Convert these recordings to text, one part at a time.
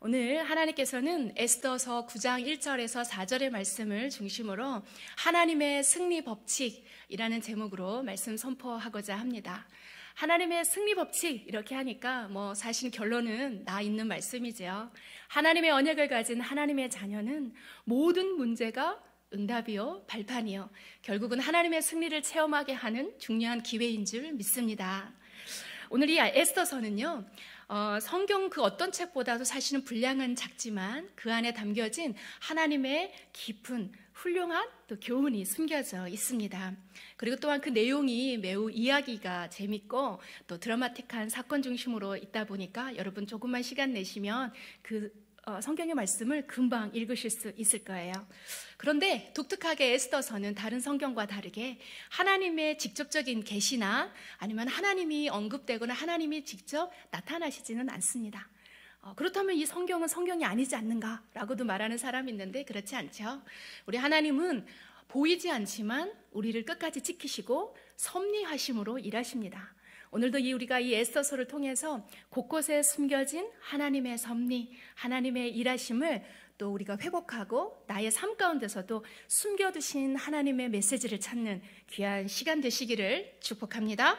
오늘 하나님께서는 에스더서 9장 1절에서 4절의 말씀을 중심으로 하나님의 승리 법칙이라는 제목으로 말씀 선포하고자 합니다. 하나님의 승리 법칙 이렇게 하니까 뭐 사실 결론은 나 있는 말씀이지요. 하나님의 언약을 가진 하나님의 자녀는 모든 문제가 응답이요, 발판이요. 결국은 하나님의 승리를 체험하게 하는 중요한 기회인 줄 믿습니다. 오늘 이 에스더서는요, 어, 성경 그 어떤 책보다도 사실은 분량은 작지만 그 안에 담겨진 하나님의 깊은 훌륭한 또 교훈이 숨겨져 있습니다. 그리고 또한 그 내용이 매우 이야기가 재밌고 또 드라마틱한 사건 중심으로 있다 보니까 여러분 조금만 시간 내시면 그 어, 성경의 말씀을 금방 읽으실 수 있을 거예요. 그런데 독특하게 에스더서는 다른 성경과 다르게 하나님의 직접적인 계시나 아니면 하나님이 언급되거나 하나님이 직접 나타나시지는 않습니다. 어, 그렇다면 이 성경은 성경이 아니지 않는가라고도 말하는 사람이 있는데 그렇지 않죠. 우리 하나님은 보이지 않지만 우리를 끝까지 지키시고 섭리하심으로 일하십니다. 오늘도 이 우리가 이 에스더서를 통해서 곳곳에 숨겨진 하나님의 섭리, 하나님의 일하심을 또 우리가 회복하고 나의 삶 가운데서도 숨겨두신 하나님의 메시지를 찾는 귀한 시간 되시기를 축복합니다.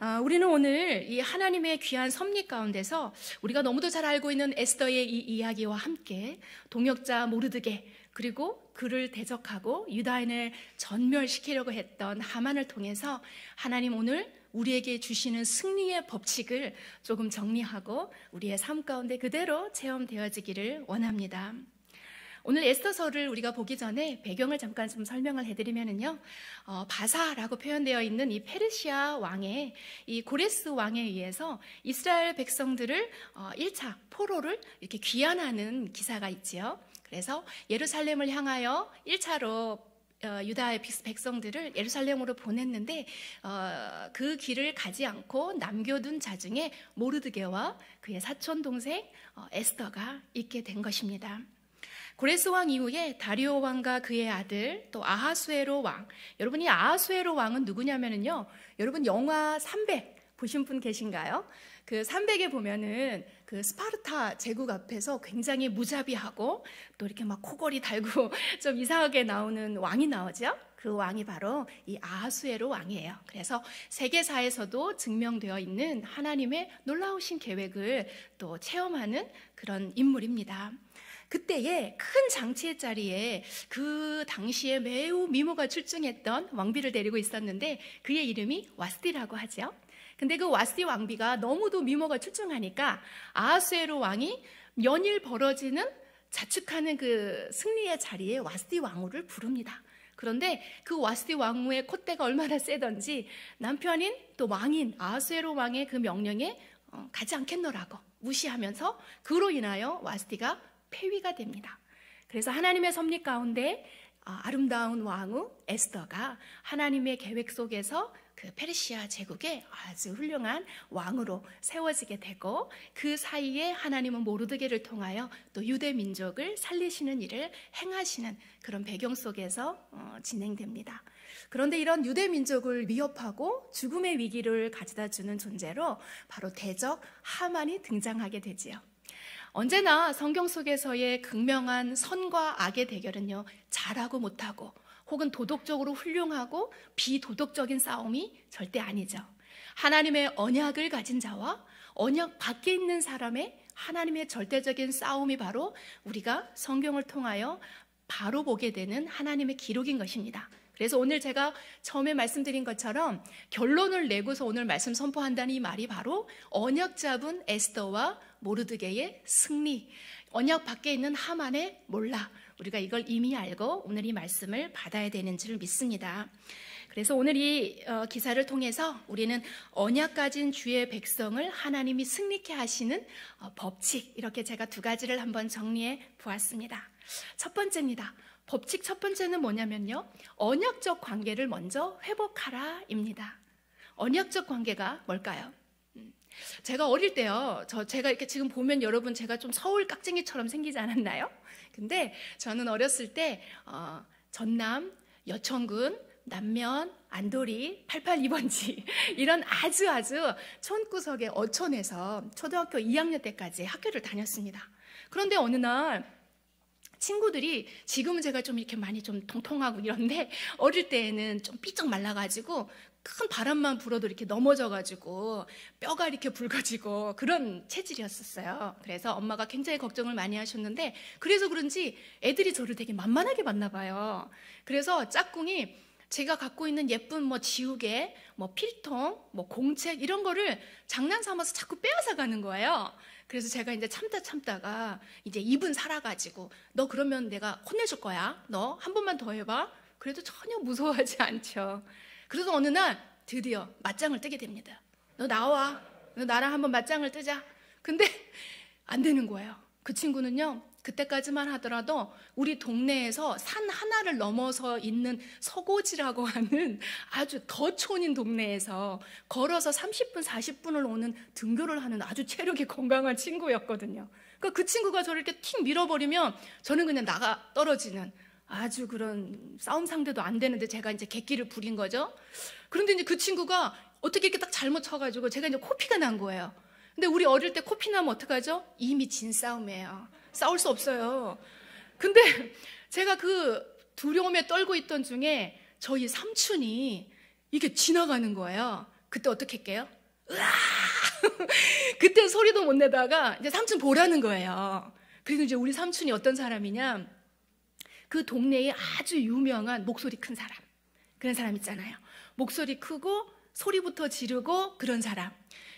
아, 우리는 오늘 이 하나님의 귀한 섭리 가운데서 우리가 너무도 잘 알고 있는 에스더의 이 이야기와 함께 동역자 모르드게 그리고 그를 대적하고 유다인을 전멸시키려고 했던 하만을 통해서 하나님 오늘 우리에게 주시는 승리의 법칙을 조금 정리하고 우리의 삶 가운데 그대로 체험되어지기를 원합니다. 오늘 에스더서를 우리가 보기 전에 배경을 잠깐 좀 설명을 해드리면은요, 어, 바사라고 표현되어 있는 이 페르시아 왕의 이 고레스 왕에 의해서 이스라엘 백성들을 어, 1차 포로를 이렇게 귀환하는 기사가 있지요. 그래서 예루살렘을 향하여 1차로 어, 유다의 백성들을 예루살렘으로 보냈는데 어, 그 길을 가지 않고 남겨둔 자 중에 모르드게와 그의 사촌 동생 어, 에스더가 있게 된 것입니다. 고레스 왕 이후에 다리오 왕과 그의 아들 또 아하수에로 왕. 여러분이 아하수에로 왕은 누구냐면요 여러분 영화 300 보신 분 계신가요? 그 300에 보면은 그 스파르타 제국 앞에서 굉장히 무자비하고 또 이렇게 막 코걸이 달고 좀 이상하게 나오는 왕이 나오죠. 그 왕이 바로 이 아하수에로 왕이에요. 그래서 세계사에서도 증명되어 있는 하나님의 놀라우신 계획을 또 체험하는 그런 인물입니다. 그때에큰 장치의 자리에 그 당시에 매우 미모가 출중했던 왕비를 데리고 있었는데 그의 이름이 와스디라고 하죠. 근데 그 와스티 왕비가 너무도 미모가 출중하니까 아하수에로 왕이 연일 벌어지는 자축하는 그 승리의 자리에 와스티 왕후를 부릅니다. 그런데 그 와스티 왕후의 콧대가 얼마나 세던지 남편인 또 왕인 아하수에로 왕의 그 명령에 어, 가지 않겠노라고 무시하면서 그로 인하여 와스티가 폐위가 됩니다. 그래서 하나님의 섭리 가운데 아, 아름다운 왕후 에스더가 하나님의 계획 속에서 그 페르시아 제국의 아주 훌륭한 왕으로 세워지게 되고 그 사이에 하나님은 모르드게를 통하여 또 유대 민족을 살리시는 일을 행하시는 그런 배경 속에서 어, 진행됩니다. 그런데 이런 유대 민족을 위협하고 죽음의 위기를 가져다 주는 존재로 바로 대적 하만이 등장하게 되지요. 언제나 성경 속에서의 극명한 선과 악의 대결은요, 잘하고 못하고 혹은 도덕적으로 훌륭하고 비도덕적인 싸움이 절대 아니죠. 하나님의 언약을 가진 자와 언약 밖에 있는 사람의 하나님의 절대적인 싸움이 바로 우리가 성경을 통하여 바로 보게 되는 하나님의 기록인 것입니다. 그래서 오늘 제가 처음에 말씀드린 것처럼 결론을 내고서 오늘 말씀 선포한다는 이 말이 바로 언약 잡은 에스더와 모르드게의 승리, 언약 밖에 있는 하만의 몰라, 우리가 이걸 이미 알고 오늘 이 말씀을 받아야 되는 줄 믿습니다. 그래서 오늘 이 어, 기사를 통해서 우리는 언약 가진 주의 백성을 하나님이 승리케 하시는 어, 법칙 이렇게 제가 두 가지를 한번 정리해 보았습니다. 첫 번째입니다. 법칙 첫 번째는 뭐냐면요. 언약적 관계를 먼저 회복하라입니다. 언약적 관계가 뭘까요? 음, 제가 어릴 때요. 저 제가 이렇게 지금 보면 여러분 제가 좀 서울 깍쟁이처럼 생기지 않았나요? 근데 저는 어렸을 때 어, 전남, 여천군, 남면, 안돌이, 882번지 이런 아주 아주 촌구석의 어촌에서 초등학교 2학년 때까지 학교를 다녔습니다. 그런데 어느 날 친구들이 지금은 제가 좀 이렇게 많이 좀 통통하고 이런데 어릴 때에는 좀 삐쩍 말라가지고 큰 바람만 불어도 이렇게 넘어져가지고 뼈가 이렇게 붉어지고 그런 체질이었었어요. 그래서 엄마가 굉장히 걱정을 많이 하셨는데 그래서 그런지 애들이 저를 되게 만만하게 봤나 봐요. 그래서 짝꿍이 제가 갖고 있는 예쁜 뭐 지우개, 뭐 필통, 뭐 공책 이런 거를 장난 삼아서 자꾸 빼앗아 가는 거예요. 그래서 제가 이제 참다 참다가 이제 입은 살아가지고 너 그러면 내가 혼내줄 거야. 너 한 번만 더 해봐. 그래도 전혀 무서워하지 않죠. 그래서 어느 날 드디어 맞짱을 뜨게 됩니다. 너 나와. 너 나랑 한번 맞짱을 뜨자. 근데 안 되는 거예요. 그 친구는요, 그때까지만 하더라도 우리 동네에서 산 하나를 넘어서 있는 서고지라고 하는 아주 더촌인 동네에서 걸어서 30분, 40분을 오는 등교를 하는 아주 체력이 건강한 친구였거든요. 그러니까 그 친구가 저를 이렇게 틱 밀어버리면 저는 그냥 나가 떨어지는 아주 그런 싸움 상대도 안 되는데 제가 이제 객기를 부린 거죠. 그런데 이제 그 친구가 어떻게 이렇게 딱 잘못 쳐가지고 제가 이제 코피가 난 거예요. 근데 우리 어릴 때 코피 나면 어떡하죠? 이미 진 싸움이에요. 싸울 수 없어요. 근데 제가 그 두려움에 떨고 있던 중에 저희 삼촌이 이게 지나가는 거예요. 그때 어떻게 할게요? 으아! 그때 소리도 못 내다가 이제 삼촌 보라는 거예요. 그래서 이제 우리 삼촌이 어떤 사람이냐? 그 동네에 아주 유명한 목소리 큰 사람. 그런 사람 있잖아요. 목소리 크고 소리부터 지르고 그런 사람.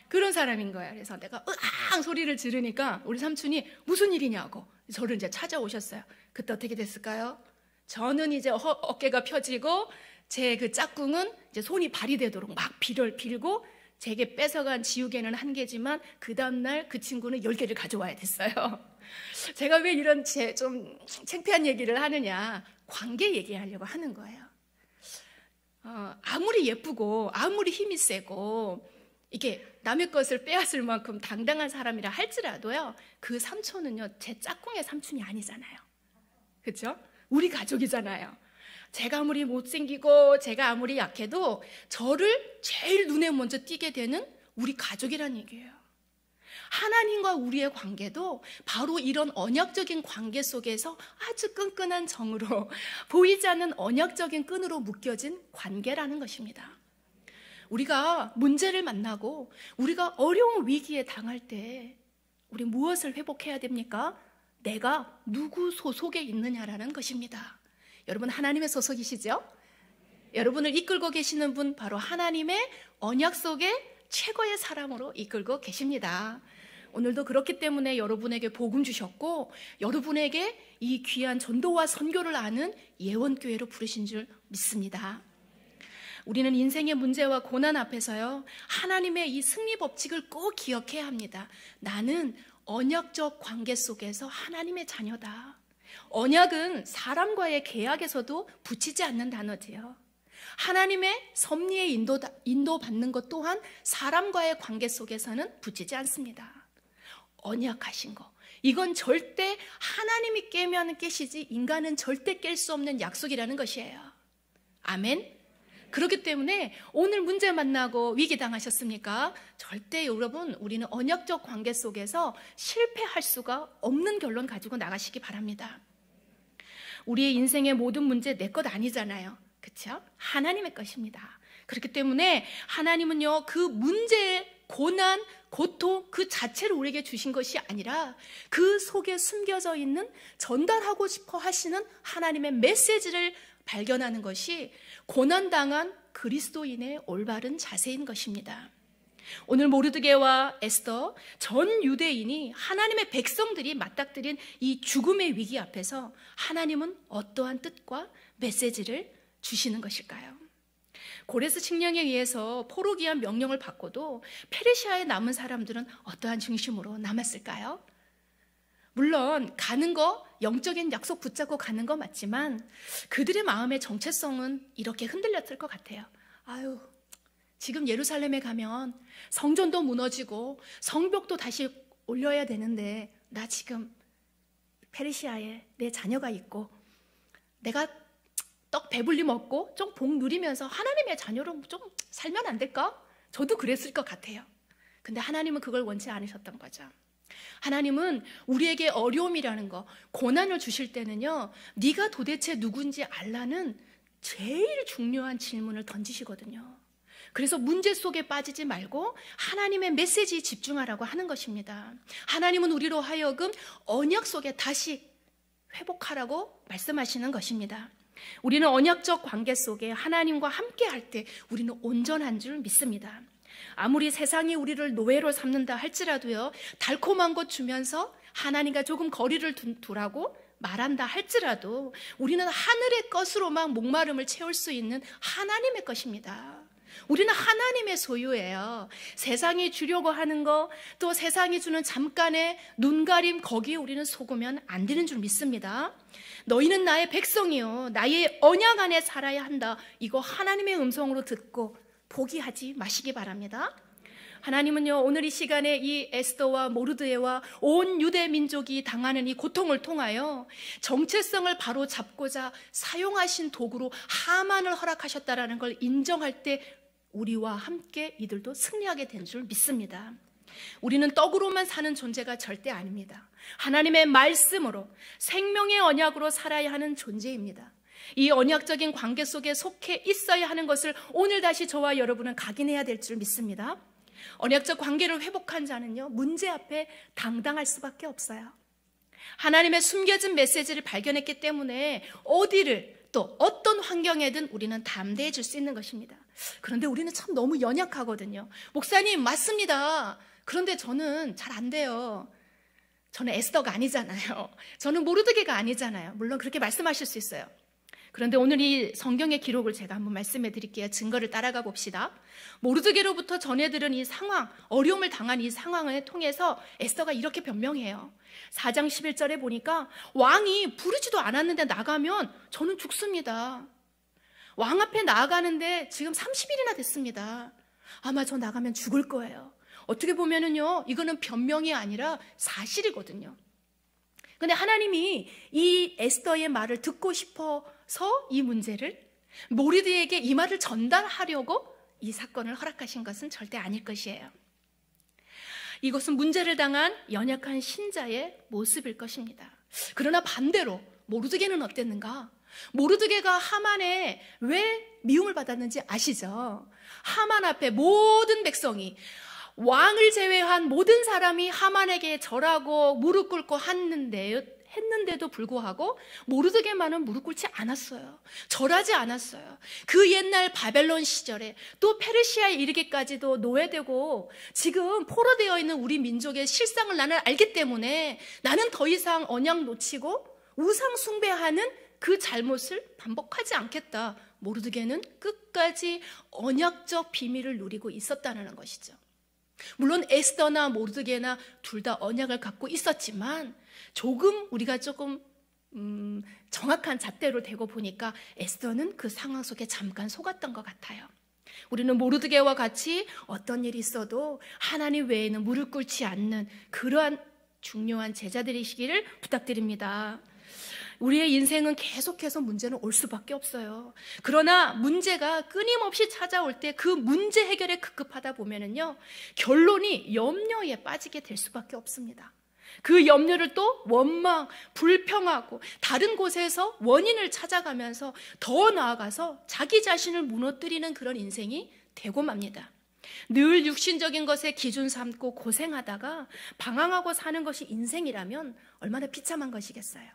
그런 사람인 거야. 그래서 내가 으앙 소리를 지르니까 우리 삼촌이 무슨 일이냐고 저를 이제 찾아오셨어요. 그때 어떻게 됐을까요? 저는 이제 어깨가 펴지고 제 그 짝꿍은 이제 손이 발이 되도록 막 비를 빌고 제게 뺏어간 지우개는 한 개지만 그 다음날 그 친구는 열 개를 가져와야 됐어요. 제가 왜 이런 제좀 창피한 얘기를 하느냐. 관계 얘기하려고 하는 거예요. 어, 아무리 예쁘고 아무리 힘이 세고 이게 남의 것을 빼앗을 만큼 당당한 사람이라 할지라도요. 그 삼촌은요. 제 짝꿍의 삼촌이 아니잖아요. 그렇죠? 우리 가족이잖아요. 제가 아무리 못생기고 제가 아무리 약해도 저를 제일 눈에 먼저 띄게 되는 우리 가족이란 얘기예요. 하나님과 우리의 관계도 바로 이런 언약적인 관계 속에서 아주 끈끈한 정으로 보이지 않는 언약적인 끈으로 묶여진 관계라는 것입니다. 우리가 문제를 만나고 우리가 어려운 위기에 당할 때 우리 무엇을 회복해야 됩니까? 내가 누구 소속에 있느냐라는 것입니다. 여러분 하나님의 소속이시죠? 여러분을 이끌고 계시는 분 바로 하나님의 언약 속에 최고의 사람으로 이끌고 계십니다. 오늘도 그렇기 때문에 여러분에게 복음 주셨고 여러분에게 이 귀한 전도와 선교를 아는 예원교회로 부르신 줄 믿습니다. 우리는 인생의 문제와 고난 앞에서요, 하나님의 이 승리 법칙을 꼭 기억해야 합니다. 나는 언약적 관계 속에서 하나님의 자녀다. 언약은 사람과의 계약에서도 붙이지 않는 단어지요. 하나님의 섭리의 인도, 인도받는 것 또한 사람과의 관계 속에서는 붙이지 않습니다. 언약하신 거. 이건 절대 하나님이 깨면 깨시지 인간은 절대 깰 수 없는 약속이라는 것이에요. 아멘. 그렇기 때문에 오늘 문제 만나고 위기 당하셨습니까? 절대 여러분 우리는 언약적 관계 속에서 실패할 수가 없는 결론 가지고 나가시기 바랍니다. 우리의 인생의 모든 문제 내 것 아니잖아요. 그렇죠? 하나님의 것입니다. 그렇기 때문에 하나님은요 그 문제 고난, 고통 그 자체를 우리에게 주신 것이 아니라 그 속에 숨겨져 있는 전달하고 싶어 하시는 하나님의 메시지를 발견하는 것이 고난당한 그리스도인의 올바른 자세인 것입니다. 오늘 모르드게와 에스더 전 유대인이 하나님의 백성들이 맞닥뜨린 이 죽음의 위기 앞에서 하나님은 어떠한 뜻과 메시지를 주시는 것일까요? 고레스 칙령에 의해서 포로기한 명령을 받고도 페르시아에 남은 사람들은 어떠한 중심으로 남았을까요? 물론 가는 거 영적인 약속 붙잡고 가는 거 맞지만 그들의 마음의 정체성은 이렇게 흔들렸을 것 같아요. 아유 지금 예루살렘에 가면 성전도 무너지고 성벽도 다시 올려야 되는데 나 지금 페르시아에 내 자녀가 있고 내가 떡 배불리 먹고 좀 복 누리면서 하나님의 자녀로 좀 살면 안 될까? 저도 그랬을 것 같아요. 근데 하나님은 그걸 원치 않으셨던 거죠. 하나님은 우리에게 어려움이라는 거, 고난을 주실 때는요, 네가 도대체 누군지 알라는 제일 중요한 질문을 던지시거든요. 그래서 문제 속에 빠지지 말고 하나님의 메시지에 집중하라고 하는 것입니다. 하나님은 우리로 하여금 언약 속에 다시 회복하라고 말씀하시는 것입니다. 우리는 언약적 관계 속에 하나님과 함께 할 때 우리는 온전한 줄 믿습니다. 아무리 세상이 우리를 노예로 삼는다 할지라도요, 달콤한 것 주면서 하나님과 조금 거리를 두라고 말한다 할지라도 우리는 하늘의 것으로만 목마름을 채울 수 있는 하나님의 것입니다. 우리는 하나님의 소유예요. 세상이 주려고 하는 거, 또 세상이 주는 잠깐의 눈가림, 거기에 우리는 속으면 안 되는 줄 믿습니다. 너희는 나의 백성이요. 나의 언약 안에 살아야 한다. 이거 하나님의 음성으로 듣고 포기하지 마시기 바랍니다. 하나님은요, 오늘 이 시간에 이 에스더와 모르드에와 온 유대 민족이 당하는 이 고통을 통하여 정체성을 바로 잡고자 사용하신 도구로 하만을 허락하셨다라는 걸 인정할 때 우리와 함께 이들도 승리하게 된 줄 믿습니다. 우리는 떡으로만 사는 존재가 절대 아닙니다. 하나님의 말씀으로 생명의 언약으로 살아야 하는 존재입니다. 이 언약적인 관계 속에 속해 있어야 하는 것을 오늘 다시 저와 여러분은 각인해야 될 줄 믿습니다. 언약적 관계를 회복한 자는요, 문제 앞에 당당할 수밖에 없어요. 하나님의 숨겨진 메시지를 발견했기 때문에 어디를 또 어떤 환경에든 우리는 담대해질 수 있는 것입니다. 그런데 우리는 참 너무 연약하거든요. 목사님, 맞습니다. 그런데 저는 잘 안 돼요. 저는 에스더가 아니잖아요. 저는 모르드게가 아니잖아요. 물론 그렇게 말씀하실 수 있어요. 그런데 오늘 이 성경의 기록을 제가 한번 말씀해 드릴게요. 증거를 따라가 봅시다. 모르드게로부터 전해들은 이 상황, 어려움을 당한 이 상황을 통해서 에스더가 이렇게 변명해요. 4장 11절에 보니까 왕이 부르지도 않았는데 나가면 저는 죽습니다. 왕 앞에 나아가는데 지금 30일이나 됐습니다. 아마 저 나가면 죽을 거예요. 어떻게 보면은요, 이거는 변명이 아니라 사실이거든요. 근데 하나님이 이 에스더의 말을 듣고 싶어서 이 문제를 모리드에게 이 말을 전달하려고 이 사건을 허락하신 것은 절대 아닐 것이에요. 이것은 문제를 당한 연약한 신자의 모습일 것입니다. 그러나 반대로 모르드게는 어땠는가? 모르드게가 하만에왜 미움을 받았는지 아시죠? 하만 앞에 모든 백성이 왕을 제외한 모든 사람이 하만에게 절하고 무릎 꿇고 했는데 했는데도 불구하고 모르드게만은 무릎 꿇지 않았어요. 절하지 않았어요. 그 옛날 바벨론 시절에 또 페르시아에 이르기까지도 노예되고 지금 포로되어 있는 우리 민족의 실상을 나는 알기 때문에 나는 더 이상 언양 놓치고 우상 숭배하는 그 잘못을 반복하지 않겠다. 모르드게는 끝까지 언약적 비밀을 누리고 있었다는 것이죠. 물론 에스더나 모르드게나 둘 다 언약을 갖고 있었지만 조금 우리가 조금 음, 정확한 잣대로 되고 보니까 에스더는 그 상황 속에 잠깐 속았던 것 같아요. 우리는 모르드게와 같이 어떤 일이 있어도 하나님 외에는 무릎 꿇지 않는 그러한 중요한 제자들이시기를 부탁드립니다. 우리의 인생은 계속해서 문제는 올 수밖에 없어요. 그러나 문제가 끊임없이 찾아올 때 그 문제 해결에 급급하다 보면은요, 결론이 염려에 빠지게 될 수밖에 없습니다. 그 염려를 또 원망, 불평하고 다른 곳에서 원인을 찾아가면서 더 나아가서 자기 자신을 무너뜨리는 그런 인생이 되고 맙니다. 늘 육신적인 것에 기준 삼고 고생하다가 방황하고 사는 것이 인생이라면 얼마나 비참한 것이겠어요.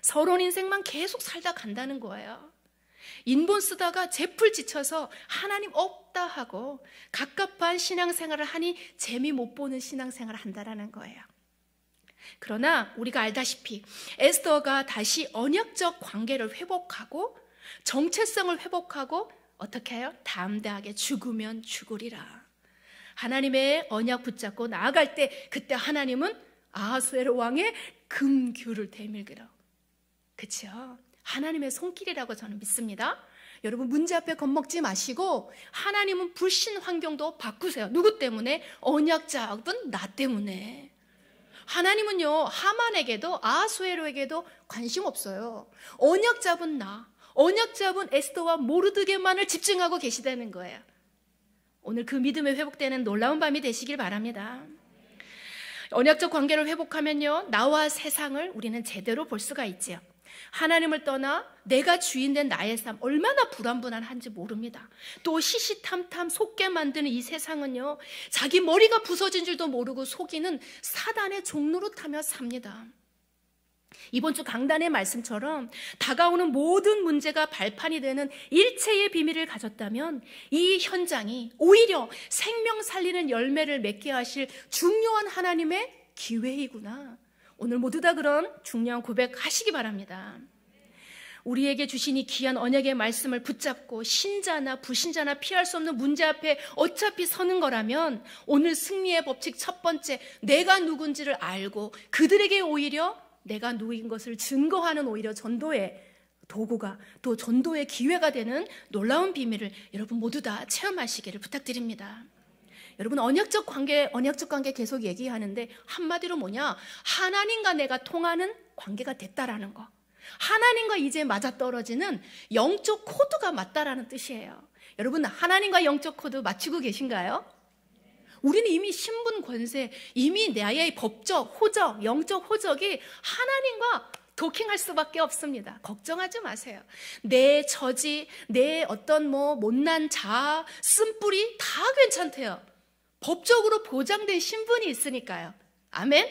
서론 인생만 계속 살다 간다는 거예요. 인본 쓰다가 제풀 지쳐서 하나님 없다 하고 갑갑한 신앙생활을 하니 재미 못 보는 신앙생활을 한다라는 거예요. 그러나 우리가 알다시피 에스더가 다시 언약적 관계를 회복하고 정체성을 회복하고 어떻게 해요? 담대하게 죽으면 죽으리라. 하나님의 언약 붙잡고 나아갈 때 그때 하나님은 아하스웨르 왕의 금규를 대밀기라. 그렇죠? 하나님의 손길이라고 저는 믿습니다. 여러분 문제 앞에 겁먹지 마시고 하나님은 불신 환경도 바꾸세요. 누구 때문에? 언약자분 나 때문에. 하나님은요 하만에게도 아수에로에게도 관심 없어요. 언약자분 나, 언약자분 에스더와 모르드게만을 집중하고 계시다는 거예요. 오늘 그 믿음에 회복되는 놀라운 밤이 되시길 바랍니다. 언약적 관계를 회복하면요 나와 세상을 우리는 제대로 볼 수가 있지요. 하나님을 떠나 내가 주인된 나의 삶 얼마나 불안불안한지 모릅니다. 또 시시탐탐 속게 만드는 이 세상은요. 자기 머리가 부서진 줄도 모르고 속이는 사단의 종로로 타며 삽니다. 이번 주 강단의 말씀처럼 다가오는 모든 문제가 발판이 되는 일체의 비밀을 가졌다면 이 현장이 오히려 생명 살리는 열매를 맺게 하실 중요한 하나님의 기회이구나. 오늘 모두 다 그런 중요한 고백하시기 바랍니다. 우리에게 주신 이 귀한 언약의 말씀을 붙잡고 신자나 부신자나 피할 수 없는 문제 앞에 어차피 서는 거라면 오늘 승리의 법칙 첫 번째 내가 누군지를 알고 그들에게 오히려 내가 누인 것을 증거하는 오히려 전도의 도구가 또 전도의 기회가 되는 놀라운 비밀을 여러분 모두 다 체험하시기를 부탁드립니다. 여러분 언약적 관계 언약적 관계 계속 얘기하는데 한마디로 뭐냐? 하나님과 내가 통하는 관계가 됐다라는 거. 하나님과 이제 맞아떨어지는 영적 코드가 맞다라는 뜻이에요. 여러분 하나님과 영적 코드 맞추고 계신가요? 우리는 이미 신분 권세, 이미 나의 법적 호적, 영적 호적이 하나님과 도킹할 수밖에 없습니다. 걱정하지 마세요. 내처지내 어떤 뭐 못난 자 쓴뿌리 다 괜찮대요. 법적으로 보장된 신분이 있으니까요. 아멘?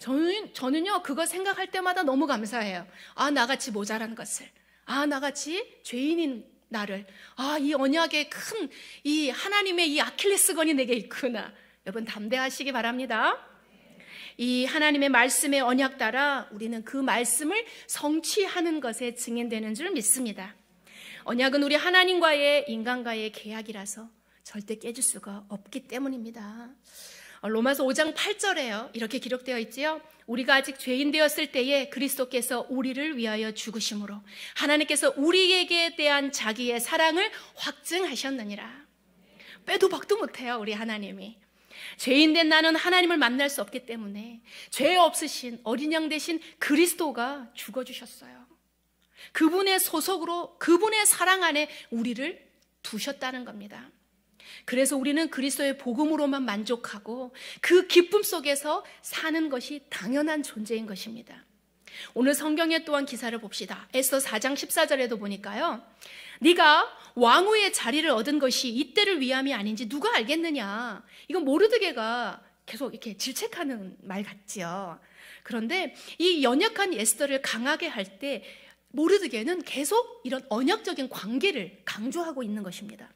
저는, 저는요, 그거 생각할 때마다 너무 감사해요. 아, 나같이 모자란 것을. 아, 나같이 죄인인 나를. 아, 이 언약의 큰, 이 하나님의 이 아킬레스건이 내게 있구나. 여러분, 담대하시기 바랍니다. 이 하나님의 말씀의 언약 따라 우리는 그 말씀을 성취하는 것에 증인되는 줄 믿습니다. 언약은 우리 하나님과의 인간과의 계약이라서 절대 깨질 수가 없기 때문입니다. 어, 로마서 5장 8절에요. 이렇게 기록되어 있지요. 우리가 아직 죄인 되었을 때에 그리스도께서 우리를 위하여 죽으심으로 하나님께서 우리에게 대한 자기의 사랑을 확증하셨느니라. 빼도 박도 못해요, 우리 하나님이. 죄인된 나는 하나님을 만날 수 없기 때문에 죄 없으신 어린 양 대신 그리스도가 죽어주셨어요. 그분의 소속으로 그분의 사랑 안에 우리를 두셨다는 겁니다. 그래서 우리는 그리스도의 복음으로만 만족하고 그 기쁨 속에서 사는 것이 당연한 존재인 것입니다. 오늘 성경에 또한 기사를 봅시다. 에스 4장 14절에도 보니까요. 네가 왕후의 자리를 얻은 것이 이때를 위함이 아닌지 누가 알겠느냐. 이건 모르드게가 계속 이렇게 질책하는 말 같지요. 그런데 이 연약한 에스더를 강하게 할 때 모르드게는 계속 이런 언약적인 관계를 강조하고 있는 것입니다.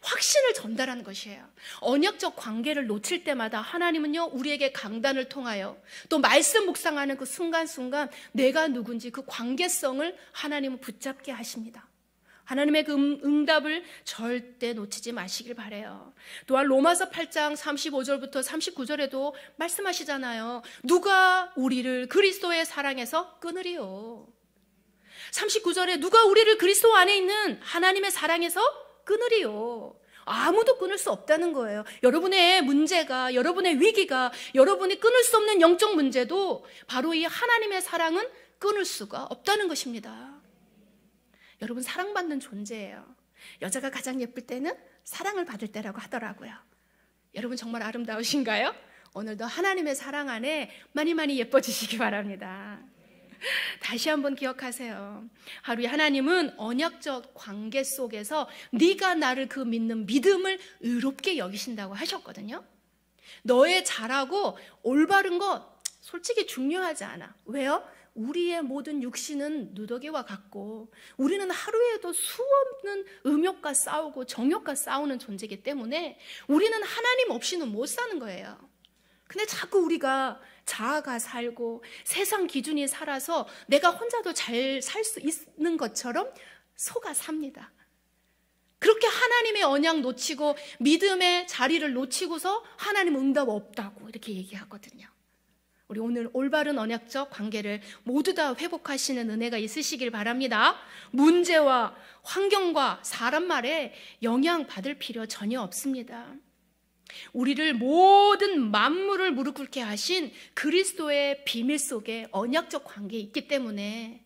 확신을 전달하는 것이에요. 언약적 관계를 놓칠 때마다 하나님은요, 우리에게 강단을 통하여 또 말씀 묵상하는 그 순간순간 내가 누군지 그 관계성을 하나님은 붙잡게 하십니다. 하나님의 그 음, 응답을 절대 놓치지 마시길 바래요. 또한 로마서 8장 35절부터 39절에도 말씀하시잖아요. 누가 우리를 그리스도의 사랑에서 끊으리요? 39절에 누가 우리를 그리스도 안에 있는 하나님의 사랑에서 끊으리요. 아무도 끊을 수 없다는 거예요. 여러분의 문제가, 여러분의 위기가, 여러분이 끊을 수 없는 영적 문제도 바로 이 하나님의 사랑은 끊을 수가 없다는 것입니다. 여러분 사랑받는 존재예요. 여자가 가장 예쁠 때는 사랑을 받을 때라고 하더라고요. 여러분 정말 아름다우신가요? 오늘도 하나님의 사랑 안에 많이 많이 예뻐지시기 바랍니다. 다시 한번 기억하세요. 하루에 하나님은 언약적 관계 속에서 네가 나를 그 믿는 믿음을 의롭게 여기신다고 하셨거든요. 너의 잘하고 올바른 것 솔직히 중요하지 않아. 왜요? 우리의 모든 육신은 누더기와 같고 우리는 하루에도 수없는 음욕과 싸우고 정욕과 싸우는 존재이기 때문에 우리는 하나님 없이는 못 사는 거예요. 근데 자꾸 우리가 자아가 살고 세상 기준이 살아서 내가 혼자도 잘 살 수 있는 것처럼 소가 삽니다. 그렇게 하나님의 언약 놓치고 믿음의 자리를 놓치고서 하나님 응답 없다고 이렇게 얘기하거든요. 우리 오늘 올바른 언약적 관계를 모두 다 회복하시는 은혜가 있으시길 바랍니다. 문제와 환경과 사람 말에 영향 받을 필요 전혀 없습니다. 우리를 모든 만물을 무릎 꿇게 하신 그리스도의 비밀 속에 언약적 관계 있기 때문에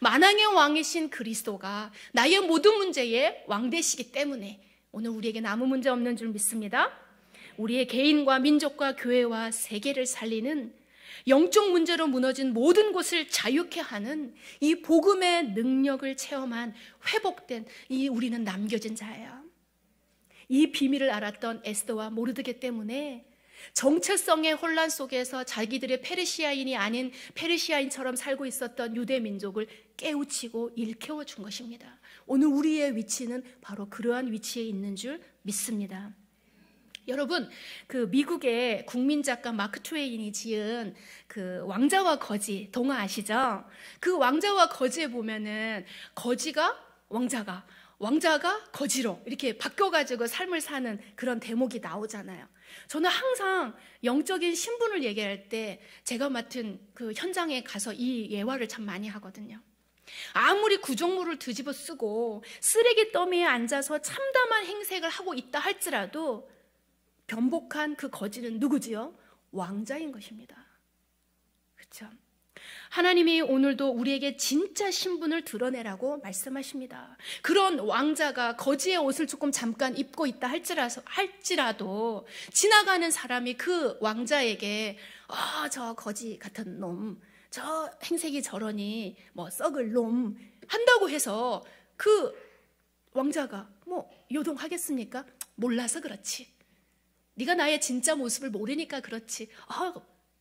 만왕의 왕이신 그리스도가 나의 모든 문제의 왕되시기 때문에 오늘 우리에게 아무 문제 없는 줄 믿습니다. 우리의 개인과 민족과 교회와 세계를 살리는 영적 문제로 무너진 모든 곳을 자유케 하는 이 복음의 능력을 체험한 회복된 이 우리는 남겨진 자예요. 이 비밀을 알았던 에스더와 모르드기 때문에 정체성의 혼란 속에서 자기들의 페르시아인이 아닌 페르시아인처럼 살고 있었던 유대 민족을 깨우치고 일깨워 준 것입니다. 오늘 우리의 위치는 바로 그러한 위치에 있는 줄 믿습니다. 여러분, 그 미국의 국민 작가 마크 트웨인이 지은 그 왕자와 거지 동화 아시죠? 그 왕자와 거지에 보면은 거지가 왕자가 왕자가 거지로 이렇게 바뀌어가지고 삶을 사는 그런 대목이 나오잖아요. 저는 항상 영적인 신분을 얘기할 때 제가 맡은 그 현장에 가서 이 예화를 참 많이 하거든요. 아무리 구정물을 뒤집어 쓰고 쓰레기 더미에 앉아서 참담한 행색을 하고 있다 할지라도 변복한 그 거지는 누구지요? 왕자인 것입니다. 그렇죠? 하나님이 오늘도 우리에게 진짜 신분을 드러내라고 말씀하십니다. 그런 왕자가 거지의 옷을 조금 잠깐 입고 있다 할지라서, 할지라도 지나가는 사람이 그 왕자에게 어, 저 거지 같은 놈, 저 행색이 저러니 뭐 썩을 놈 한다고 해서 그 왕자가 뭐 요동하겠습니까? 몰라서 그렇지. 네가 나의 진짜 모습을 모르니까 그렇지. 아,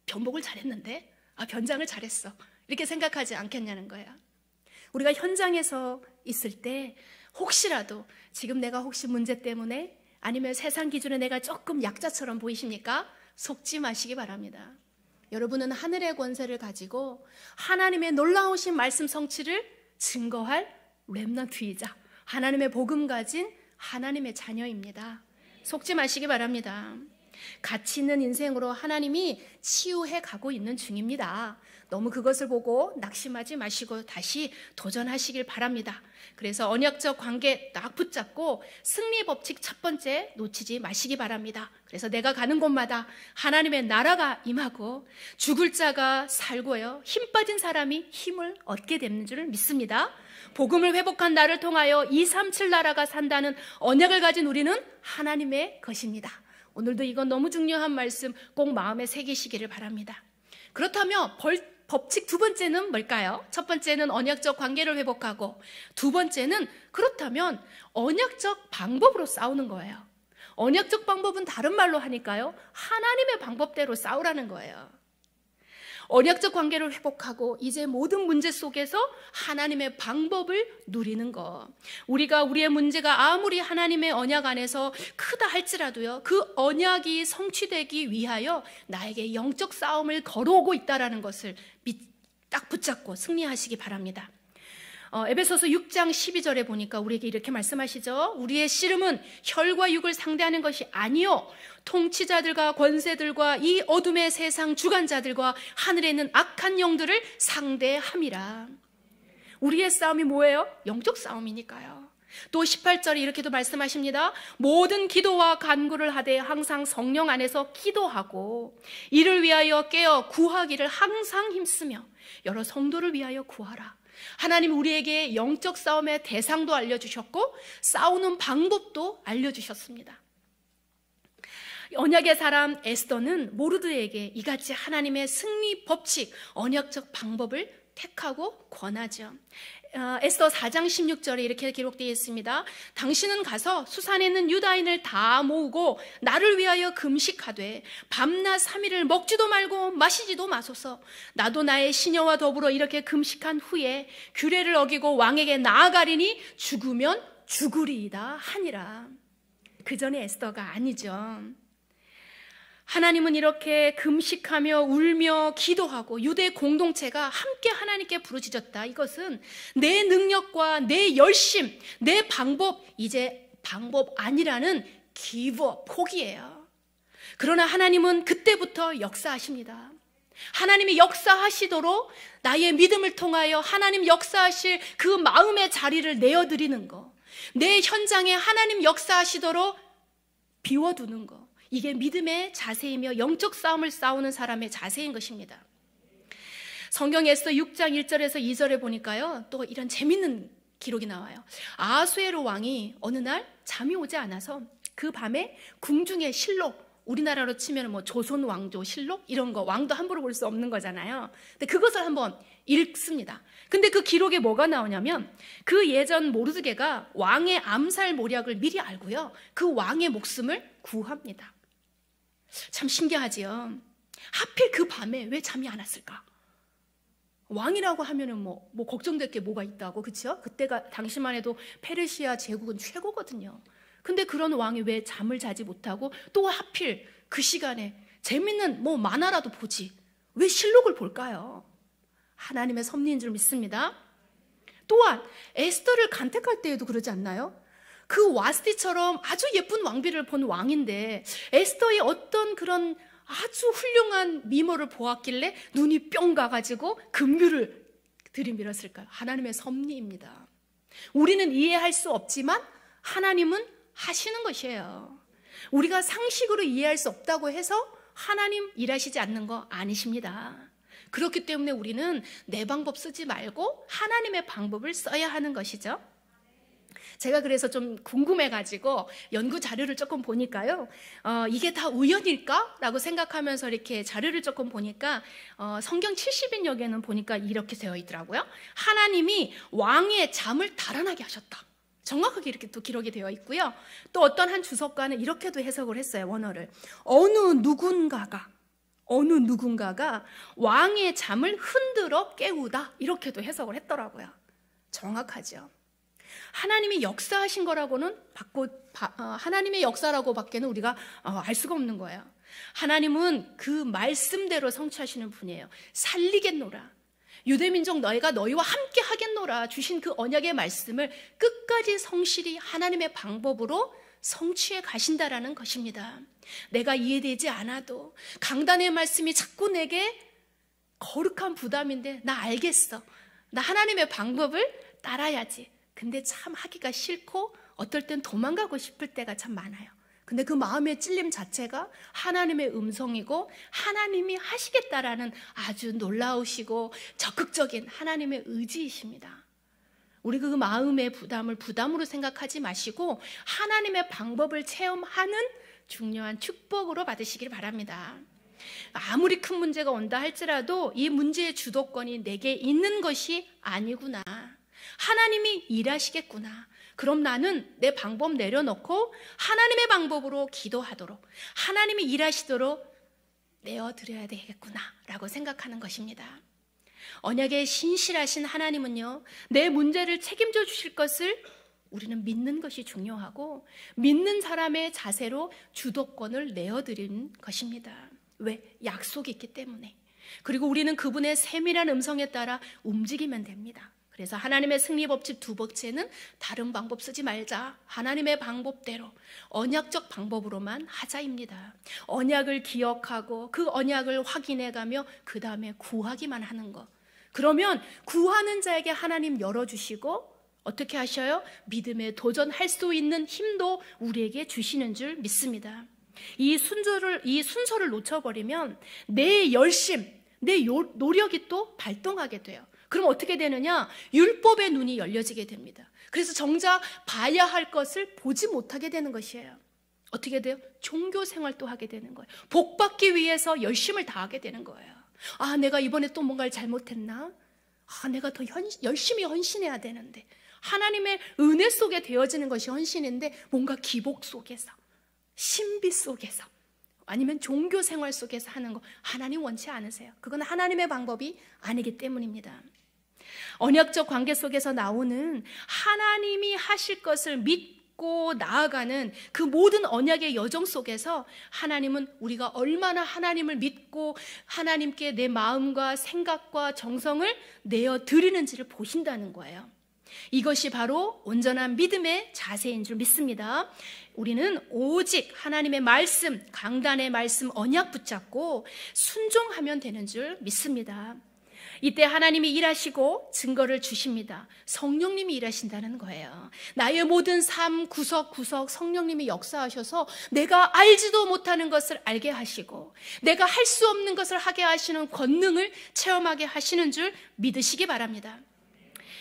변복을 잘했는데 아, 변장을 잘했어. 이렇게 생각하지 않겠냐는 거야. 우리가 현장에서 있을 때 혹시라도 지금 내가 혹시 문제 때문에 아니면 세상 기준에 내가 조금 약자처럼 보이십니까? 속지 마시기 바랍니다. 여러분은 하늘의 권세를 가지고 하나님의 놀라우신 말씀 성취를 증거할 렘넌트이자 하나님의 복음 가진 하나님의 자녀입니다. 속지 마시기 바랍니다. 가치 있는 인생으로 하나님이 치유해 가고 있는 중입니다. 너무 그것을 보고 낙심하지 마시고 다시 도전하시길 바랍니다. 그래서 언약적 관계 딱 붙잡고 승리 법칙 첫 번째 놓치지 마시기 바랍니다. 그래서 내가 가는 곳마다 하나님의 나라가 임하고 죽을 자가 살고요. 힘 빠진 사람이 힘을 얻게 되는 줄 믿습니다. 복음을 회복한 나를 통하여 237 나라가 산다는 언약을 가진 우리는 하나님의 것입니다. 오늘도 이건 너무 중요한 말씀 꼭 마음에 새기시기를 바랍니다. 그렇다면 벌, 법칙 두 번째는 뭘까요? 첫 번째는 언약적 관계를 회복하고 두 번째는 그렇다면 언약적 방법으로 싸우는 거예요. 언약적 방법은 다른 말로 하니까요. 하나님의 방법대로 싸우라는 거예요. 언약적 관계를 회복하고 이제 모든 문제 속에서 하나님의 방법을 누리는 것. 우리가 우리의 문제가 아무리 하나님의 언약 안에서 크다 할지라도요. 그 언약이 성취되기 위하여 나에게 영적 싸움을 걸어오고 있다라는 것을 딱 붙잡고 승리하시기 바랍니다. 어, 에베소서 6장 12절에 보니까 우리에게 이렇게 말씀하시죠. 우리의 씨름은 혈과 육을 상대하는 것이 아니요 통치자들과 권세들과 이 어둠의 세상 주관자들과 하늘에 있는 악한 영들을 상대함이라. 우리의 싸움이 뭐예요? 영적 싸움이니까요. 또 18절에 이렇게도 말씀하십니다. 모든 기도와 간구를 하되 항상 성령 안에서 기도하고 이를 위하여 깨어 구하기를 항상 힘쓰며 여러 성도를 위하여 구하라. 하나님 우리에게 영적 싸움의 대상도 알려주셨고 싸우는 방법도 알려주셨습니다. 언약의 사람 에스더는 모르드에게 이같이 하나님의 승리 법칙, 언약적 방법을 택하고 권하죠. 어, 에스더 4장 16절에 이렇게 기록되어 있습니다. 당신은 가서 수산에 있는 유다인을 다 모으고 나를 위하여 금식하되 밤낮 3일을 먹지도 말고 마시지도 마소서. 나도 나의 시녀와 더불어 이렇게 금식한 후에 규례를 어기고 왕에게 나아가리니 죽으면 죽으리이다 하니라. 그 전에 에스더가 아니죠. 하나님은 이렇게 금식하며 울며 기도하고 유대 공동체가 함께 하나님께 부르짖었다. 이것은 내 능력과 내 열심, 내 방법, 이제 방법 아니라는 기부업, 포기예요. 그러나 하나님은 그때부터 역사하십니다. 하나님이 역사하시도록 나의 믿음을 통하여 하나님 역사하실 그 마음의 자리를 내어드리는 거. 내 현장에 하나님 역사하시도록 비워두는 거. 이게 믿음의 자세이며 영적 싸움을 싸우는 사람의 자세인 것입니다. 성경에서 6장 1절에서 2절에 보니까요. 또 이런 재밌는 기록이 나와요. 아수에로 왕이 어느 날 잠이 오지 않아서 그 밤에 궁중의 실록 우리나라로 치면 뭐 조선 왕조 실록 이런 거 왕도 함부로 볼 수 없는 거잖아요. 근데 그것을 한번 읽습니다. 근데 그 기록에 뭐가 나오냐면 그 예전 모르드게가 왕의 암살 모략을 미리 알고요. 그 왕의 목숨을 구합니다. 참 신기하지요. 하필 그 밤에 왜 잠이 안 왔을까? 왕이라고 하면은 뭐, 뭐 걱정될 게 뭐가 있다고, 그쵸? 그때가 당시만 해도 페르시아 제국은 최고거든요. 근데 그런 왕이 왜 잠을 자지 못하고 또 하필 그 시간에 재밌는 뭐 만화라도 보지. 왜 실록을 볼까요? 하나님의 섭리인 줄 믿습니다. 또한 에스터를 간택할 때에도 그러지 않나요? 그 와스티처럼 아주 예쁜 왕비를 본 왕인데 에스터의 어떤 그런 아주 훌륭한 미모를 보았길래 눈이 뿅 가가지고 금유를 들이밀었을까요? 하나님의 섭리입니다. 우리는 이해할 수 없지만 하나님은 하시는 것이에요. 우리가 상식으로 이해할 수 없다고 해서 하나님 일하시지 않는 거 아니십니다. 그렇기 때문에 우리는 내 방법 쓰지 말고 하나님의 방법을 써야 하는 것이죠. 제가 그래서 좀 궁금해가지고 연구 자료를 조금 보니까요. 어, 이게 다 우연일까? 라고 생각하면서 이렇게 자료를 조금 보니까 어, 성경 70인 역에는 보니까 이렇게 되어 있더라고요. 하나님이 왕의 잠을 달아나게 하셨다. 정확하게 이렇게 또 기록이 되어 있고요. 또 어떤 한 주석가는 이렇게도 해석을 했어요, 원어를. 어느 누군가가, 어느 누군가가 왕의 잠을 흔들어 깨우다. 이렇게도 해석을 했더라고요. 정확하죠. 하나님이 역사하신 거라고는 받고 어, 하나님의 역사라고밖에는 우리가 어, 알 수가 없는 거예요. 하나님은 그 말씀대로 성취하시는 분이에요. 살리겠노라. 유대 민족 너희가 너희와 함께 하겠노라 주신 그 언약의 말씀을 끝까지 성실히 하나님의 방법으로 성취해 가신다라는 것입니다. 내가 이해되지 않아도 강단의 말씀이 자꾸 내게 거룩한 부담인데 나 알겠어. 나 하나님의 방법을 따라야지. 근데 참 하기가 싫고 어떨 땐 도망가고 싶을 때가 참 많아요. 근데 그 마음의 찔림 자체가 하나님의 음성이고 하나님이 하시겠다라는 아주 놀라우시고 적극적인 하나님의 의지이십니다. 우리 그 마음의 부담을 부담으로 생각하지 마시고 하나님의 방법을 체험하는 중요한 축복으로 받으시길 바랍니다. 아무리 큰 문제가 온다 할지라도 이 문제의 주도권이 내게 있는 것이 아니구나. 하나님이 일하시겠구나. 그럼 나는 내 방법 내려놓고 하나님의 방법으로 기도하도록 하나님이 일하시도록 내어드려야 되겠구나 라고 생각하는 것입니다. 언약에 신실하신 하나님은요, 내 문제를 책임져 주실 것을 우리는 믿는 것이 중요하고 믿는 사람의 자세로 주도권을 내어드린 것입니다. 왜? 약속이 있기 때문에. 그리고 우리는 그분의 세밀한 음성에 따라 움직이면 됩니다. 그래서 하나님의 승리 법칙 두 번째는 다른 방법 쓰지 말자. 하나님의 방법대로 언약적 방법으로만 하자입니다. 언약을 기억하고 그 언약을 확인해 가며 그다음에 구하기만 하는 것. 그러면 구하는 자에게 하나님 열어 주시고 어떻게 하셔요? 믿음에 도전할 수 있는 힘도 우리에게 주시는 줄 믿습니다. 이 순서를 이 순서를 놓쳐버리면 내 열심, 내 노력이 또 발동하게 돼요. 그럼 어떻게 되느냐? 율법의 눈이 열려지게 됩니다. 그래서 정작 봐야 할 것을 보지 못하게 되는 것이에요. 어떻게 돼요? 종교 생활도 하게 되는 거예요. 복 받기 위해서 열심을 다하게 되는 거예요. 아, 내가 이번에 또 뭔가를 잘못했나? 아, 내가 더 현, 열심히 헌신해야 되는데. 하나님의 은혜 속에 되어지는 것이 헌신인데 뭔가 기복 속에서, 신비 속에서, 아니면 종교 생활 속에서 하는 거 하나님 원치 않으세요. 그건 하나님의 방법이 아니기 때문입니다. 언약적 관계 속에서 나오는 하나님이 하실 것을 믿고 나아가는 그 모든 언약의 여정 속에서 하나님은 우리가 얼마나 하나님을 믿고 하나님께 내 마음과 생각과 정성을 내어 드리는지를 보신다는 거예요. 이것이 바로 온전한 믿음의 자세인 줄 믿습니다. 우리는 오직 하나님의 말씀, 강단의 말씀, 언약 붙잡고 순종하면 되는 줄 믿습니다. 이때 하나님이 일하시고 증거를 주십니다. 성령님이 일하신다는 거예요. 나의 모든 삶 구석구석 성령님이 역사하셔서 내가 알지도 못하는 것을 알게 하시고 내가 할 수 없는 것을 하게 하시는 권능을 체험하게 하시는 줄 믿으시기 바랍니다.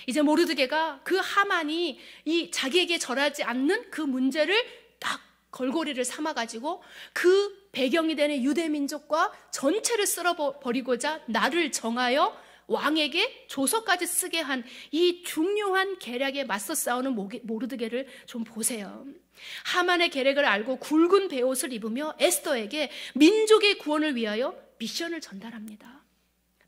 이제 모르드게가 그 하만이 이 자기에게 절하지 않는 그 문제를 딱 걸고리를 삼아가지고 그 배경이 되는 유대민족과 전체를 쓸어버리고자 나를 정하여 왕에게 조서까지 쓰게 한 이 중요한 계략에 맞서 싸우는 모르드게를 좀 보세요. 하만의 계략을 알고 굵은 베옷을 입으며 에스더에게 민족의 구원을 위하여 미션을 전달합니다.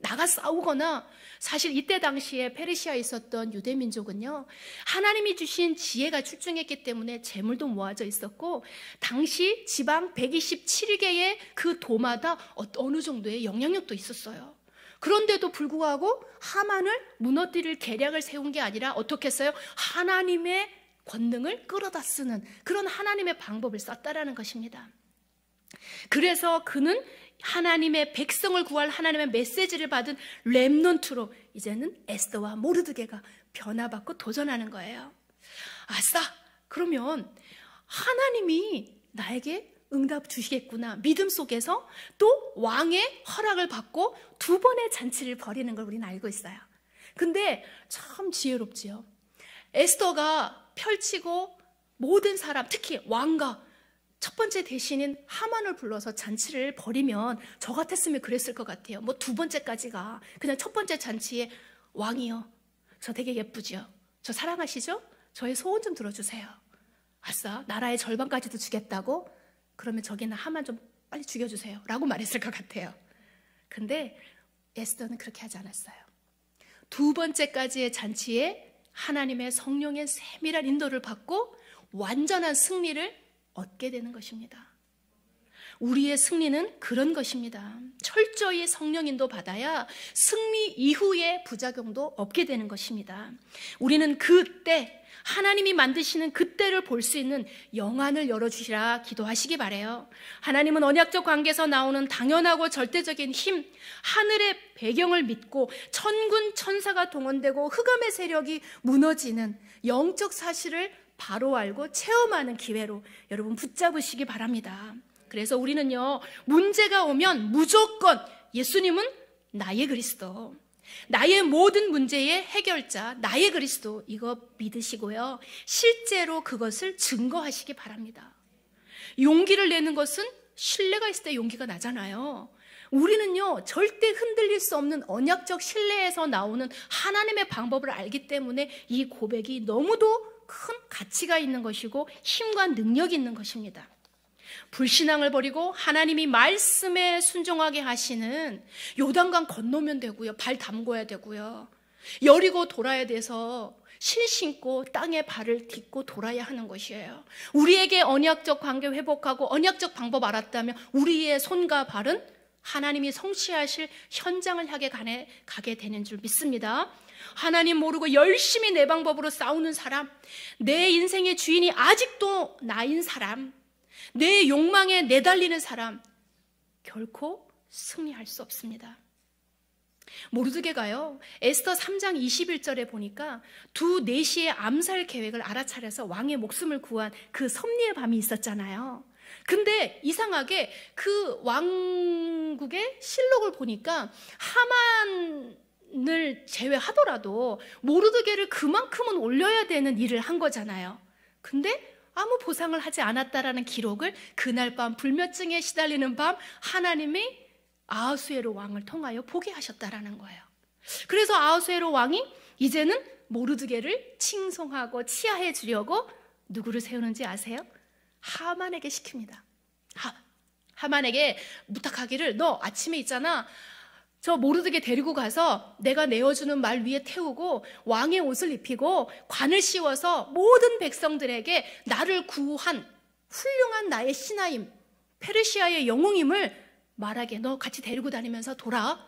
나가 싸우거나 사실 이때 당시에 페르시아에 있었던 유대 민족은요 하나님이 주신 지혜가 출중했기 때문에 재물도 모아져 있었고 당시 지방 127개의 그 도마다 어, 어느 정도의 영향력도 있었어요. 그런데도 불구하고 하만을 무너뜨릴 계략을 세운 게 아니라 어떻게 했어요? 하나님의 권능을 끌어다 쓰는 그런 하나님의 방법을 썼다라는 것입니다. 그래서 그는 하나님의 백성을 구할 하나님의 메시지를 받은 렘넌트로 이제는 에스더와 모르드게가 변화받고 도전하는 거예요. 아싸! 그러면 하나님이 나에게 응답 주시겠구나. 믿음 속에서 또 왕의 허락을 받고 두 번의 잔치를 벌이는 걸 우리는 알고 있어요. 근데 참 지혜롭지요. 에스더가 펼치고 모든 사람, 특히 왕과 첫 번째 대신인 하만을 불러서 잔치를 벌이면 저 같았으면 그랬을 것 같아요. 뭐 두 번째까지가 그냥 첫 번째 잔치에 왕이요. 저 되게 예쁘죠. 저 사랑하시죠? 저의 소원 좀 들어주세요. 아싸, 나라의 절반까지도 주겠다고? 그러면 저기는 하만 좀 빨리 죽여주세요. 라고 말했을 것 같아요. 근데 에스더는 그렇게 하지 않았어요. 두 번째까지의 잔치에 하나님의 성령의 세밀한 인도를 받고 완전한 승리를 얻게 되는 것입니다. 우리의 승리는 그런 것입니다. 철저히 성령 인도 받아야 승리 이후에 부작용도 없게 되는 것입니다. 우리는 그때 하나님이 만드시는 그때를 볼 수 있는 영안을 열어주시라 기도하시기 바래요. 하나님은 언약적 관계에서 나오는 당연하고 절대적인 힘, 하늘의 배경을 믿고 천군 천사가 동원되고 흑암의 세력이 무너지는 영적 사실을 바로 알고 체험하는 기회로 여러분 붙잡으시기 바랍니다. 그래서 우리는요, 문제가 오면 무조건 예수님은 나의 그리스도. 나의 모든 문제의 해결자, 나의 그리스도, 이거 믿으시고요. 실제로 그것을 증거하시기 바랍니다. 용기를 내는 것은 신뢰가 있을 때 용기가 나잖아요. 우리는요, 절대 흔들릴 수 없는 언약적 신뢰에서 나오는 하나님의 방법을 알기 때문에 이 고백이 너무도 큰 가치가 있는 것이고 힘과 능력이 있는 것입니다. 불신앙을 버리고 하나님이 말씀에 순종하게 하시는 요단강 건너면 되고요. 발 담궈야 되고요. 여리고 돌아야 돼서 실 신고 땅에 발을 딛고 돌아야 하는 것이에요. 우리에게 언약적 관계 회복하고 언약적 방법 알았다면 우리의 손과 발은 하나님이 성취하실 현장을 향해 가네, 가게 되는 줄 믿습니다. 하나님 모르고 열심히 내 방법으로 싸우는 사람, 내 인생의 주인이 아직도 나인 사람, 내 욕망에 내달리는 사람 결코 승리할 수 없습니다. 모르드게가요. 에스터 3장 21절에 보니까 두 내시의 암살 계획을 알아차려서 왕의 목숨을 구한 그 섭리의 밤이 있었잖아요. 근데 이상하게 그 왕국의 실록을 보니까 하만을 제외하더라도 모르드게를 그만큼은 올려야 되는 일을 한 거잖아요. 근데 아무 보상을 하지 않았다라는 기록을 그날 밤 불면증에 시달리는 밤 하나님이 아하수에로 왕을 통하여 보게 하셨다라는 거예요. 그래서 아하수에로 왕이 이제는 모르드게를 칭송하고 치하해 주려고 누구를 세우는지 아세요? 하만에게 시킵니다. 하, 하만에게 부탁하기를 너 아침에 있잖아. 저 모르드게 데리고 가서 내가 내어주는 말 위에 태우고 왕의 옷을 입히고 관을 씌워서 모든 백성들에게 나를 구한 훌륭한 나의 신하임, 페르시아의 영웅임을 말하게 너 같이 데리고 다니면서 돌아.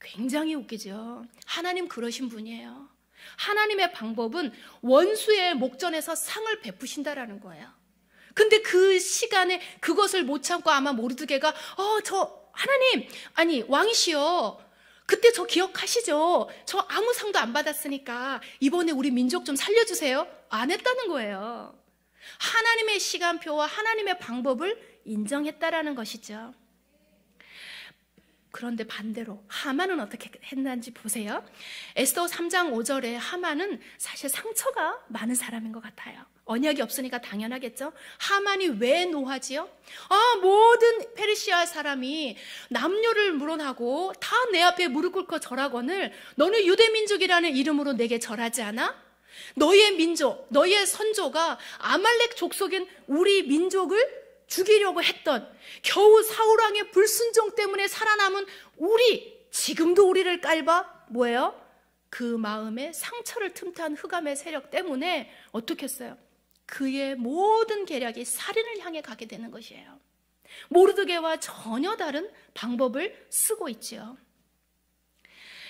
굉장히 웃기죠. 하나님 그러신 분이에요. 하나님의 방법은 원수의 목전에서 상을 베푸신다라는 거예요. 근데 그 시간에 그것을 못 참고 아마 모르드게가 어, 저 하나님, 아니, 왕이시여. 그때 저 기억하시죠? 저 아무 상도 안 받았으니까 이번에 우리 민족 좀 살려주세요. 안 했다는 거예요. 하나님의 시간표와 하나님의 방법을 인정했다라는 것이죠. 그런데 반대로 하만은 어떻게 했는지 보세요. 에스더 3장 5절에 하만은 사실 상처가 많은 사람인 것 같아요. 언약이 없으니까 당연하겠죠? 하만이 왜 노하지요? 아, 모든 페르시아 사람이 남녀를 물어나고 다 내 앞에 무릎 꿇고 절하거늘 너는 유대민족이라는 이름으로 내게 절하지 않아? 너희의 민족, 너희의 선조가 아말렉 족속인 우리 민족을 죽이려고 했던 겨우 사울왕의 불순종 때문에 살아남은 우리, 지금도 우리를 깔봐? 뭐예요? 그 마음의 상처를 틈탄 흑암의 세력 때문에 어떻겠어요 그의 모든 계략이 살인을 향해 가게 되는 것이에요. 모르드게와 전혀 다른 방법을 쓰고 있지요.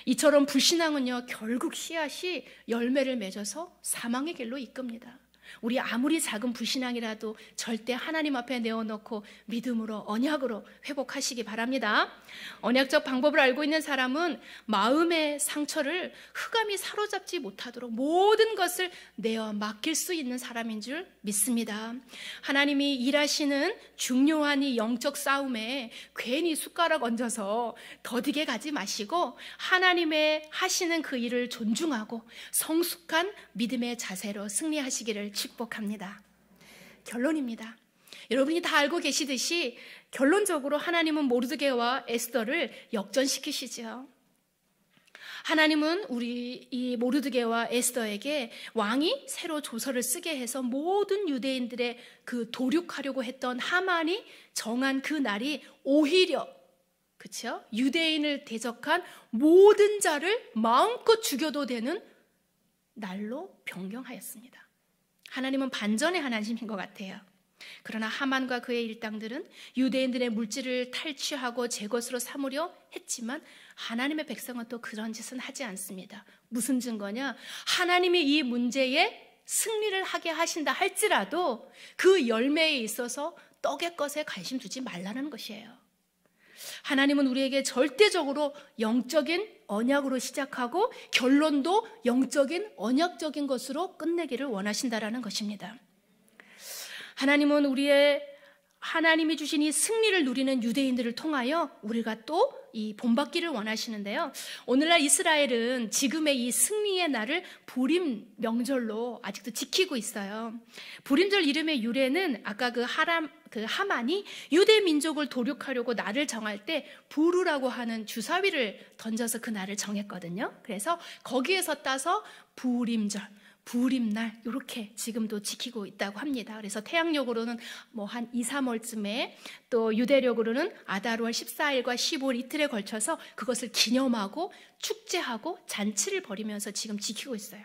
이처럼 불신앙은요, 결국 씨앗이 열매를 맺어서 사망의 길로 이끕니다. 우리 아무리 작은 불신앙이라도 절대 하나님 앞에 내어놓고 믿음으로 언약으로 회복하시기 바랍니다. 언약적 방법을 알고 있는 사람은 마음의 상처를 흑암이 사로잡지 못하도록 모든 것을 내어 맡길 수 있는 사람인 줄 믿습니다. 하나님이 일하시는 중요한 이 영적 싸움에 괜히 숟가락 얹어서 더디게 가지 마시고 하나님의 하시는 그 일을 존중하고 성숙한 믿음의 자세로 승리하시기를 축복합니다. 결론입니다. 여러분이 다 알고 계시듯이 결론적으로 하나님은 모르드게와 에스더를 역전시키시죠. 하나님은 우리 이 모르드게와 에스더에게 왕이 새로 조서를 쓰게 해서 모든 유대인들의 그 도륙하려고 했던 하만이 정한 그 날이 오히려 그렇죠? 유대인을 대적한 모든 자를 마음껏 죽여도 되는 날로 변경하였습니다. 하나님은 반전의 하나님인 것 같아요. 그러나 하만과 그의 일당들은 유대인들의 물질을 탈취하고 제 것으로 삼으려 했지만 하나님의 백성은 또 그런 짓은 하지 않습니다. 무슨 증거냐? 하나님이 이 문제에 승리를 하게 하신다 할지라도 그 열매에 있어서 떡의 것에 관심 두지 말라는 것이에요. 하나님은 우리에게 절대적으로 영적인 언약으로 시작하고 결론도 영적인 언약적인 것으로 끝내기를 원하신다라는 것입니다. 하나님은 우리의 하나님이 주신 이 승리를 누리는 유대인들을 통하여 우리가 또 이 본받기를 원하시는데요. 오늘날 이스라엘은 지금의 이 승리의 날을 부림 명절로 아직도 지키고 있어요. 부림절 이름의 유래는 아까 그 하람 그 하만이 유대 민족을 도륙하려고 날을 정할 때 부르라고 하는 주사위를 던져서 그 날을 정했거든요. 그래서 거기에서 따서 부림절 부림날 이렇게 지금도 지키고 있다고 합니다. 그래서 태양력으로는 뭐 한 2, 3월쯤에 또 유대력으로는 아다롤 14일과 15일 이틀에 걸쳐서 그것을 기념하고 축제하고 잔치를 벌이면서 지금 지키고 있어요.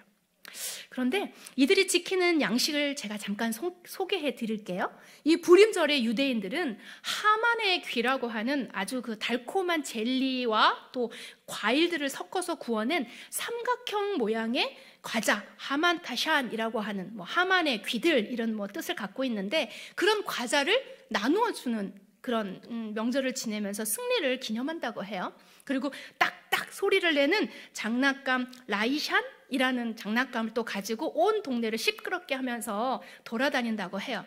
그런데 이들이 지키는 양식을 제가 잠깐 소, 소개해 드릴게요. 이 불임절의 유대인들은 하만의 귀라고 하는 아주 그 달콤한 젤리와 또 과일들을 섞어서 구워낸 삼각형 모양의 과자 하만타샨이라고 하는 뭐 하만의 귀들 이런 뭐 뜻을 갖고 있는데 그런 과자를 나누어 주는 그런 음, 명절을 지내면서 승리를 기념한다고 해요. 그리고 딱딱 소리를 내는 장난감 라이샨 이라는 장난감을 또 가지고 온 동네를 시끄럽게 하면서 돌아다닌다고 해요.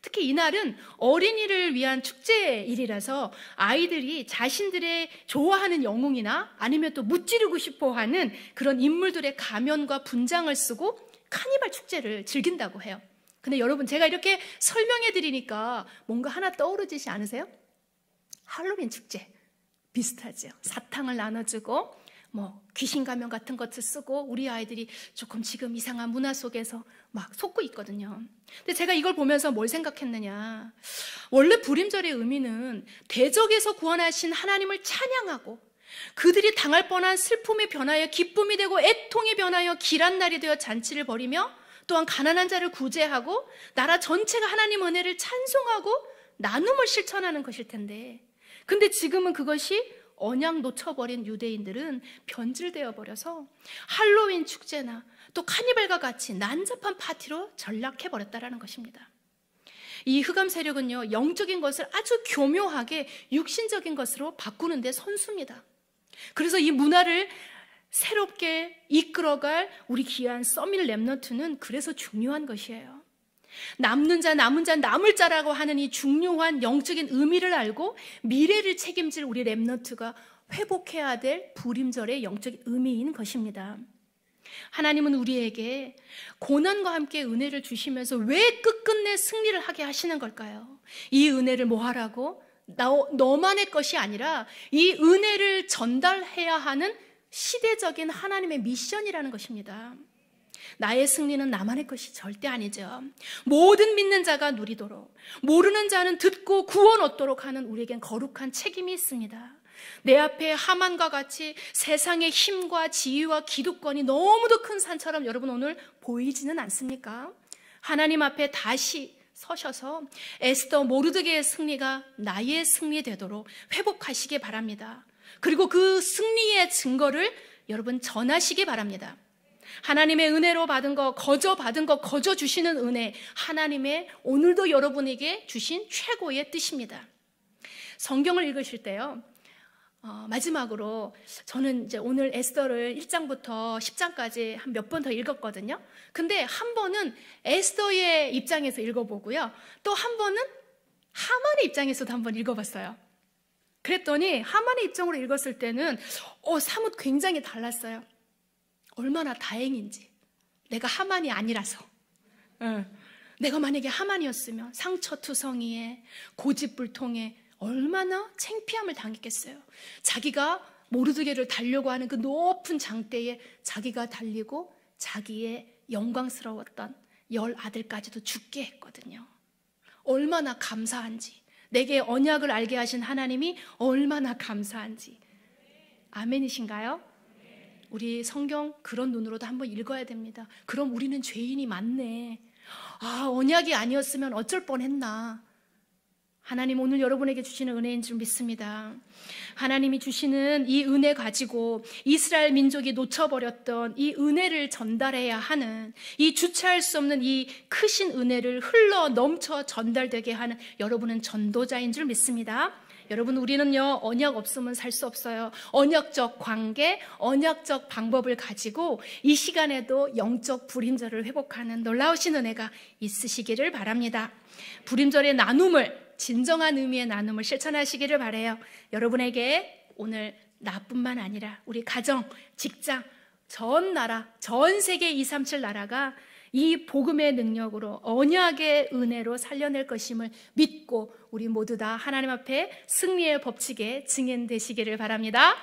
특히 이날은 어린이를 위한 축제일이라서 아이들이 자신들의 좋아하는 영웅이나 아니면 또 무찌르고 싶어 하는 그런 인물들의 가면과 분장을 쓰고 카니발 축제를 즐긴다고 해요. 근데 여러분 제가 이렇게 설명해 드리니까 뭔가 하나 떠오르지 않으세요? 할로윈 축제. 비슷하죠. 사탕을 나눠주고 뭐 귀신 가면 같은 것을 쓰고 우리 아이들이 조금 지금 이상한 문화 속에서 막 속고 있거든요. 근데 제가 이걸 보면서 뭘 생각했느냐. 원래 불임절의 의미는 대적에서 구원하신 하나님을 찬양하고 그들이 당할 뻔한 슬픔이 변하여 기쁨이 되고 애통이 변하여 길한 날이 되어 잔치를 벌이며 또한 가난한 자를 구제하고 나라 전체가 하나님 은혜를 찬송하고 나눔을 실천하는 것일 텐데 근데 지금은 그것이 언양 놓쳐버린 유대인들은 변질되어 버려서 할로윈 축제나 또 카니발과 같이 난잡한 파티로 전락해 버렸다라는 것입니다. 이 흑암 세력은요 영적인 것을 아주 교묘하게 육신적인 것으로 바꾸는데 선수입니다. 그래서 이 문화를 새롭게 이끌어갈 우리 귀한 써밀 랩너트는 그래서 중요한 것이에요. 남는 자, 남은 자, 남을 자라고 하는 이 중요한 영적인 의미를 알고 미래를 책임질 우리 랩너트가 회복해야 될부림절의 영적인 의미인 것입니다. 하나님은 우리에게 고난과 함께 은혜를 주시면서 왜 끝끝내 승리를 하게 하시는 걸까요? 이 은혜를 뭐하라고? 너만의 것이 아니라 이 은혜를 전달해야 하는 시대적인 하나님의 미션이라는 것입니다. 나의 승리는 나만의 것이 절대 아니죠. 모든 믿는 자가 누리도록, 모르는 자는 듣고 구원 얻도록 하는 우리에겐 거룩한 책임이 있습니다. 내 앞에 하만과 같이 세상의 힘과 지위와 기득권이 너무도 큰 산처럼 여러분 오늘 보이지는 않습니까? 하나님 앞에 다시 서셔서 에스더 모르드게의 승리가 나의 승리 되도록 회복하시기 바랍니다. 그리고 그 승리의 증거를 여러분 전하시기 바랍니다. 하나님의 은혜로 받은 거, 거저 받은 거, 거저 주시는 은혜, 하나님의 오늘도 여러분에게 주신 최고의 뜻입니다. 성경을 읽으실 때요. 어, 마지막으로 저는 이제 오늘 에스더를 1장부터 10장까지 한 몇 번 더 읽었거든요. 근데 한 번은 에스더의 입장에서 읽어보고요. 또 한 번은 하만의 입장에서도 한 번 읽어봤어요. 그랬더니 하만의 입장으로 읽었을 때는 어, 사뭇 굉장히 달랐어요. 얼마나 다행인지. 내가 하만이 아니라서. 예. 내가 만약에 하만이었으면 상처투성이에 고집불통에 얼마나 창피함을 당했겠어요. 자기가 모르드게를 달려고 하는 그 높은 장대에 자기가 달리고 자기의 영광스러웠던 열 아들까지도 죽게 했거든요. 얼마나 감사한지 내게 언약을 알게 하신 하나님이 얼마나 감사한지 아멘이신가요? 우리 성경 그런 눈으로도 한번 읽어야 됩니다. 그럼 우리는 죄인이 맞네. 아, 언약이 아니었으면 어쩔 뻔했나. 하나님 오늘 여러분에게 주시는 은혜인 줄 믿습니다. 하나님이 주시는 이 은혜 가지고 이스라엘 민족이 놓쳐버렸던 이 은혜를 전달해야 하는 이 주체할 수 없는 이 크신 은혜를 흘러 넘쳐 전달되게 하는 여러분은 전도자인 줄 믿습니다. 여러분 우리는요 언약 없으면 살 수 없어요. 언약적 관계, 언약적 방법을 가지고 이 시간에도 영적 불임절을 회복하는 놀라우신 은혜가 있으시기를 바랍니다. 불임절의 나눔을 진정한 의미의 나눔을 실천하시기를 바래요. 여러분에게 오늘 나뿐만 아니라 우리 가정, 직장, 전 나라, 전 세계 237 나라가 이 복음의 능력으로 언약의 은혜로 살려낼 것임을 믿고 우리 모두 다 하나님 앞에 승리의 법칙에 증인되시기를 바랍니다.